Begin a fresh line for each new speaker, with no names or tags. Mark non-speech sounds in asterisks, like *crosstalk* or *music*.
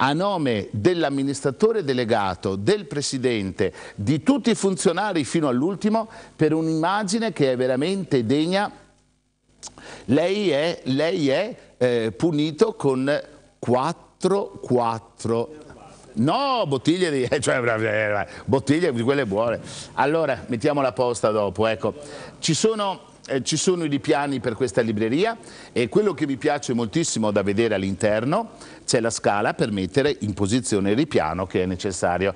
a nome dell'amministratore delegato, del presidente, di tutti i funzionari fino all'ultimo per un'immagine che è veramente degna. Lei è, lei è eh, punito con 4, 4 No, bottiglie di, *laughs* eh, cioè, eh, bottiglie di quelle buone. Allora, mettiamo la posta dopo, ecco. Ci sono eh, ci sono i ripiani per questa libreria e quello che mi piace moltissimo da vedere all'interno c'è la scala per mettere in posizione il ripiano che è necessario.